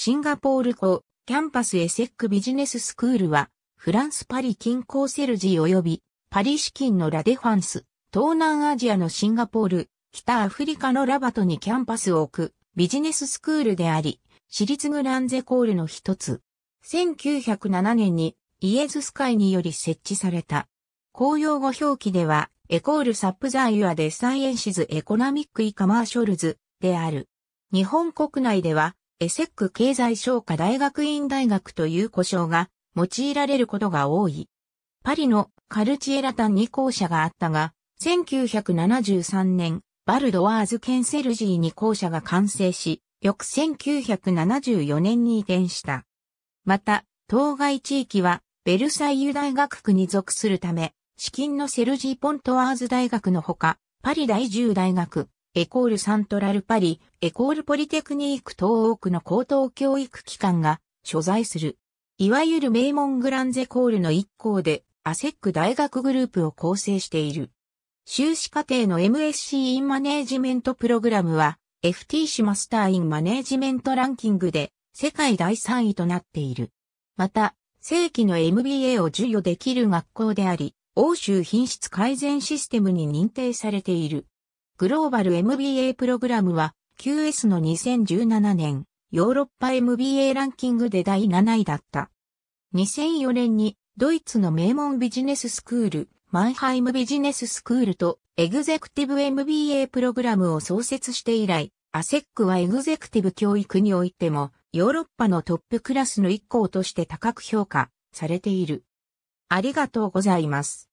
シンガポール校、キャンパスエセックビジネススクールは、フランスパリ近郊セルジー及び、パリ資金のラデファンス、東南アジアのシンガポール、北アフリカのラバトにキャンパスを置く、ビジネススクールであり、私立グランゼコールの一つ。1907年にイエズス会により設置された。公用語表記では、エコールサップザイユアデサイエンシズエコナミックイカマーショルズである。日本国内では、エセック経済商科大学院大学という呼称が用いられることが多い。パリのカルチエラタンに校舎があったが、1973年、バルドワーズ・ケンセルジーに校舎が完成し、翌1974年に移転した。また、当該地域は、ベルサイユ大学区に属するため、資金のセルジー・ポントワーズ大学のほか、パリ第10大学、エコールサントラルパリ、エコールポリテクニーク等多くの高等教育機関が所在する。いわゆる名門グランゼコールの一校で、アセック大学グループを構成している。修士課程の MSc インマネージメントプログラムは、FTC マスターインマネージメントランキングで世界第3位となっている。また、正規の MBA を授与できる学校であり、欧州品質改善システムに認定されている。グローバル MBA プログラムは QS の2017年ヨーロッパ MBA ランキングで第7位だった。2004年にドイツの名門ビジネススクール、マンハイムビジネススクールとエグゼクティブ MBA プログラムを創設して以来、アセックはエグゼクティブ教育においてもヨーロッパのトップクラスの一校として高く評価されている。ありがとうございます。